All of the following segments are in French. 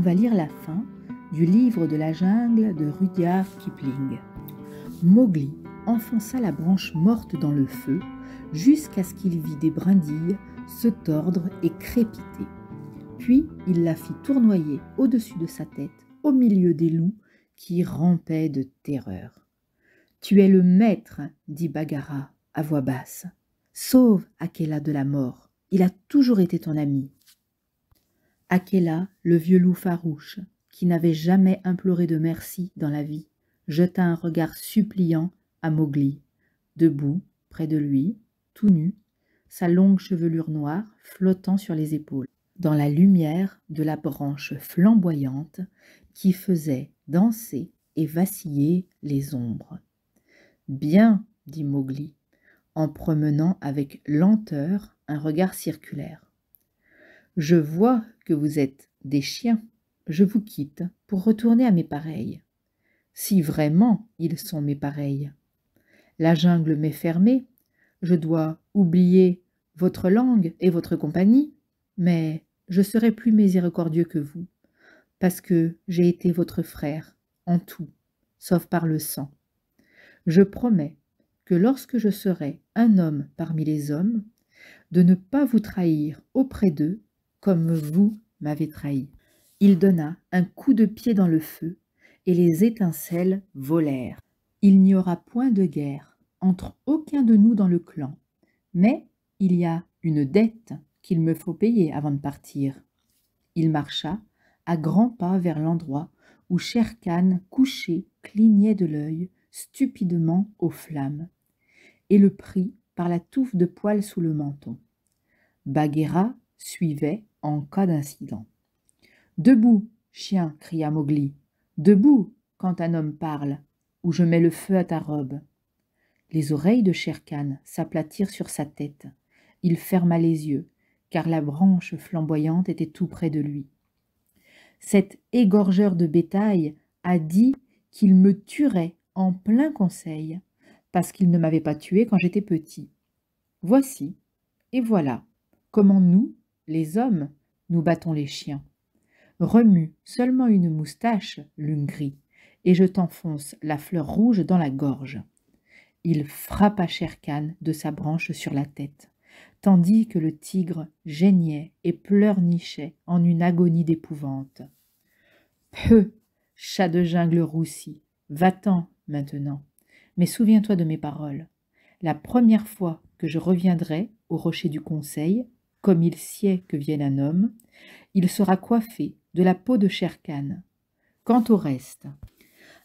on va lire la fin du livre de la jungle de Rudyard Kipling. Mowgli enfonça la branche morte dans le feu jusqu'à ce qu'il vit des brindilles se tordre et crépiter. Puis il la fit tournoyer au-dessus de sa tête, au milieu des loups qui rampaient de terreur. Tu es le maître, dit Bagara à voix basse. Sauve Akela de la mort. Il a toujours été ton ami. Akela, le vieux loup farouche, qui n'avait jamais imploré de merci dans la vie, jeta un regard suppliant à Mowgli. Debout, près de lui, tout nu, sa longue chevelure noire flottant sur les épaules, dans la lumière de la branche flamboyante qui faisait danser et vaciller les ombres. Bien, dit Mowgli, en promenant avec lenteur un regard circulaire. Je vois que vous êtes des chiens. Je vous quitte pour retourner à mes pareils. Si vraiment ils sont mes pareils. La jungle m'est fermée. Je dois oublier votre langue et votre compagnie, mais je serai plus miséricordieux que vous, parce que j'ai été votre frère, en tout, sauf par le sang. Je promets que lorsque je serai un homme parmi les hommes, de ne pas vous trahir auprès d'eux comme vous m'avez trahi. Il donna un coup de pied dans le feu, et les étincelles volèrent. Il n'y aura point de guerre entre aucun de nous dans le clan, mais il y a une dette qu'il me faut payer avant de partir. Il marcha à grands pas vers l'endroit où Sherkan, couché, clignait de l'œil, stupidement aux flammes, et le prit par la touffe de poils sous le menton. Bagheera suivait, en cas d'incident. Debout, chien, cria Mowgli. Debout, quand un homme parle, ou je mets le feu à ta robe. Les oreilles de Sherkan s'aplatirent sur sa tête. Il ferma les yeux, car la branche flamboyante était tout près de lui. Cet égorgeur de bétail a dit qu'il me tuerait en plein conseil, parce qu'il ne m'avait pas tué quand j'étais petit. Voici, et voilà, comment nous, les hommes, nous battons les chiens. Remue seulement une moustache, l'une grise, et je t'enfonce la fleur rouge dans la gorge. Il frappa Sherkan de sa branche sur la tête, tandis que le tigre geignait et pleurnichait en une agonie d'épouvante. Peu, chat de jungle roussi, va-t'en maintenant, mais souviens-toi de mes paroles. La première fois que je reviendrai au rocher du conseil, comme il sied que vienne un homme, il sera coiffé de la peau de Sherkan. Quant au reste,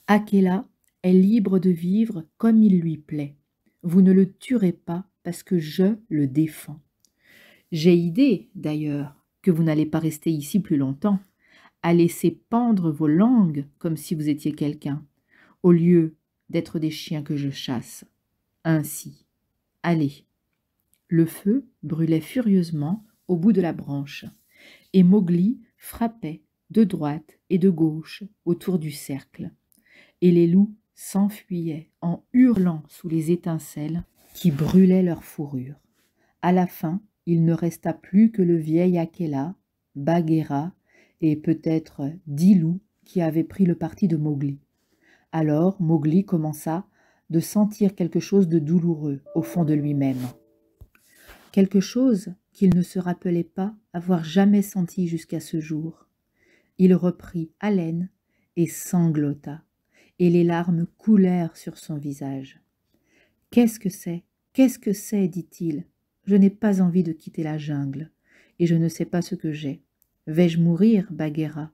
Akela est libre de vivre comme il lui plaît. Vous ne le tuerez pas parce que je le défends. J'ai idée, d'ailleurs, que vous n'allez pas rester ici plus longtemps, à laisser pendre vos langues comme si vous étiez quelqu'un, au lieu d'être des chiens que je chasse. Ainsi, allez, le feu brûlait furieusement au bout de la branche, et Mowgli frappait de droite et de gauche autour du cercle, et les loups s'enfuyaient en hurlant sous les étincelles qui brûlaient leur fourrure. À la fin, il ne resta plus que le vieil Akela, Bagheera et peut-être dix loups qui avaient pris le parti de Mowgli. Alors Mowgli commença de sentir quelque chose de douloureux au fond de lui-même quelque chose qu'il ne se rappelait pas avoir jamais senti jusqu'à ce jour. Il reprit haleine et sanglota, et les larmes coulèrent sur son visage. Qu'est-ce que c'est Qu'est-ce que c'est dit-il. Je n'ai pas envie de quitter la jungle, et je ne sais pas ce que j'ai. Vais-je mourir, Bagheera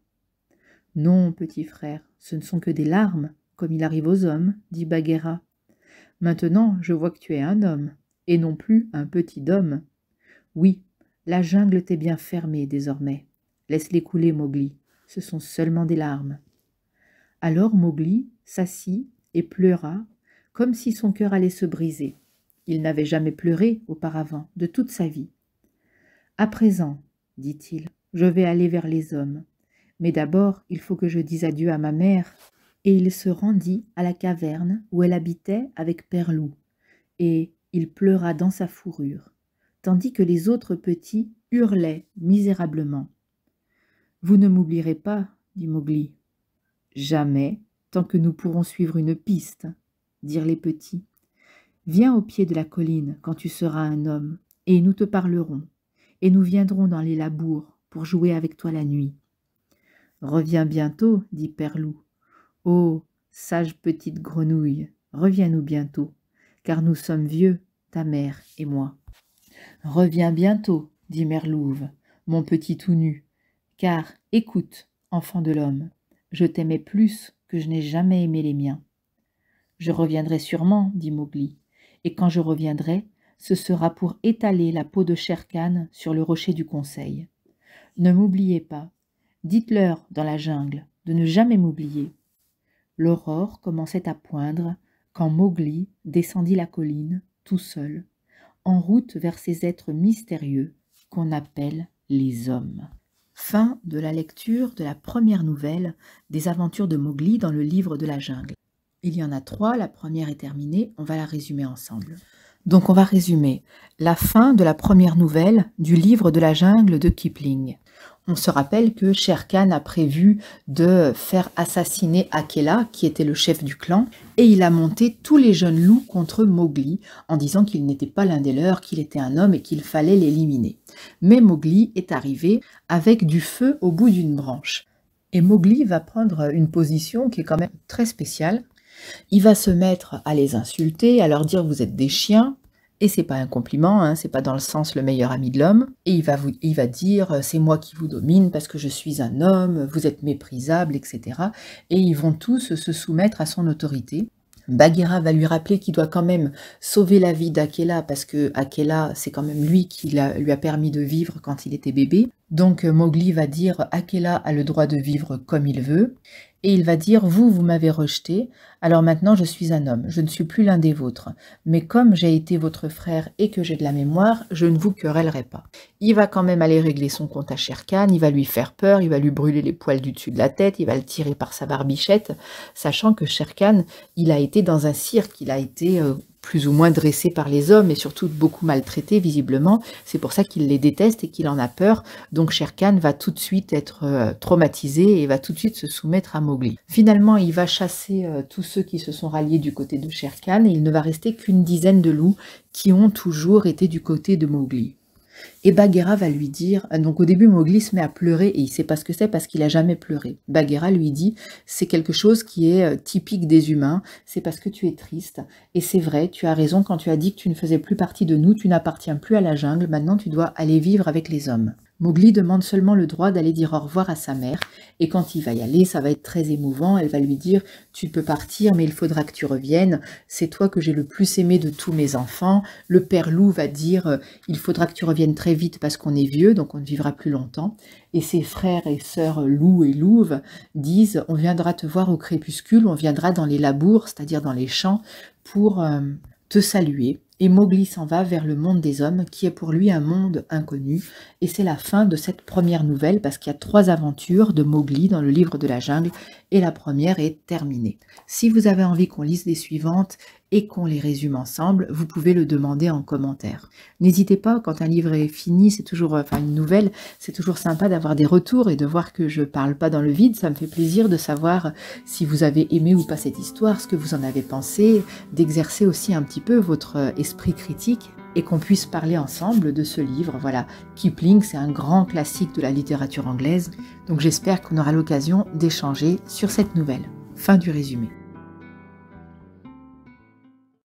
Non, petit frère, ce ne sont que des larmes, comme il arrive aux hommes, dit Bagheera. Maintenant, je vois que tu es un homme et non plus un petit dôme. Oui, la jungle t'est bien fermée désormais. Laisse-les couler, Mowgli. Ce sont seulement des larmes. Alors Mowgli s'assit et pleura, comme si son cœur allait se briser. Il n'avait jamais pleuré auparavant, de toute sa vie. À présent, dit-il, je vais aller vers les hommes. Mais d'abord, il faut que je dise adieu à ma mère. Et il se rendit à la caverne où elle habitait avec Père Loup. Et il pleura dans sa fourrure, tandis que les autres petits hurlaient misérablement. Vous ne m'oublierez pas, dit Mowgli. Jamais, tant que nous pourrons suivre une piste, dirent les petits. Viens au pied de la colline quand tu seras un homme, et nous te parlerons, et nous viendrons dans les labours pour jouer avec toi la nuit. Reviens bientôt, dit Père Oh, sage petite grenouille, reviens-nous bientôt car nous sommes vieux, ta mère et moi. Reviens bientôt, dit Merlouve, mon petit tout nu, car écoute, enfant de l'homme, je t'aimais plus que je n'ai jamais aimé les miens. Je reviendrai sûrement, dit Mowgli, et quand je reviendrai, ce sera pour étaler la peau de canne sur le rocher du conseil. Ne m'oubliez pas. Dites-leur, dans la jungle, de ne jamais m'oublier. L'aurore commençait à poindre quand Mowgli descendit la colline tout seul, en route vers ces êtres mystérieux qu'on appelle les hommes. Fin de la lecture de la première nouvelle des aventures de Mowgli dans le livre de la jungle. Il y en a trois, la première est terminée, on va la résumer ensemble. Donc on va résumer la fin de la première nouvelle du livre de la jungle de Kipling. On se rappelle que Sher Khan a prévu de faire assassiner Akela, qui était le chef du clan, et il a monté tous les jeunes loups contre Mowgli en disant qu'il n'était pas l'un des leurs, qu'il était un homme et qu'il fallait l'éliminer. Mais Mowgli est arrivé avec du feu au bout d'une branche. Et Mowgli va prendre une position qui est quand même très spéciale. Il va se mettre à les insulter, à leur dire vous êtes des chiens, et c'est pas un compliment, hein, c'est pas dans le sens le meilleur ami de l'homme, et il va, vous, il va dire euh, c'est moi qui vous domine parce que je suis un homme, vous êtes méprisable, etc. Et ils vont tous se soumettre à son autorité. Bagheera va lui rappeler qu'il doit quand même sauver la vie d'Akela parce que Akela, c'est quand même lui qui lui a permis de vivre quand il était bébé. Donc euh, Mowgli va dire Akela a le droit de vivre comme il veut et il va dire Vous, vous m'avez rejeté, alors maintenant je suis un homme, je ne suis plus l'un des vôtres. Mais comme j'ai été votre frère et que j'ai de la mémoire, je ne vous querellerai pas. Il va quand même aller régler son compte à Sherkan, il va lui faire peur, il va lui brûler les poils du dessus de la tête, il va le tirer par sa barbichette, sachant que Sherkan, il a été dans un cirque, il a été euh, plus ou moins dressé par les hommes et surtout beaucoup maltraités visiblement. C'est pour ça qu'il les déteste et qu'il en a peur. Donc Khan va tout de suite être euh, traumatisé et va tout de suite se soumettre à Mowgli. Finalement, il va chasser euh, tous ceux qui se sont ralliés du côté de Sherkan et il ne va rester qu'une dizaine de loups qui ont toujours été du côté de Mowgli. Et Bagheera va lui dire, euh, donc au début Mowgli se met à pleurer et il sait pas ce que c'est parce qu'il a jamais pleuré. Bagheera lui dit, c'est quelque chose qui est euh, typique des humains, c'est parce que tu es triste. Et c'est vrai, tu as raison quand tu as dit que tu ne faisais plus partie de nous, tu n'appartiens plus à la jungle, maintenant tu dois aller vivre avec les hommes. Mowgli demande seulement le droit d'aller dire au revoir à sa mère, et quand il va y aller, ça va être très émouvant, elle va lui dire « Tu peux partir, mais il faudra que tu reviennes, c'est toi que j'ai le plus aimé de tous mes enfants ». Le père loup va dire euh, « Il faudra que tu reviennes très vite parce qu'on est vieux, donc on ne vivra plus longtemps. Et ses frères et sœurs Lou et Louve disent On viendra te voir au crépuscule, on viendra dans les labours, c'est-à-dire dans les champs, pour euh, te saluer. Et Mowgli s'en va vers le monde des hommes, qui est pour lui un monde inconnu. Et c'est la fin de cette première nouvelle, parce qu'il y a trois aventures de Mowgli dans le livre de la jungle, et la première est terminée. Si vous avez envie qu'on lise les suivantes et qu'on les résume ensemble, vous pouvez le demander en commentaire. N'hésitez pas, quand un livre est fini, c'est toujours, enfin une nouvelle, c'est toujours sympa d'avoir des retours et de voir que je parle pas dans le vide. Ça me fait plaisir de savoir si vous avez aimé ou pas cette histoire, ce que vous en avez pensé, d'exercer aussi un petit peu votre euh, esprit critique et qu'on puisse parler ensemble de ce livre. Voilà, Kipling, c'est un grand classique de la littérature anglaise, donc j'espère qu'on aura l'occasion d'échanger sur cette nouvelle. Fin du résumé.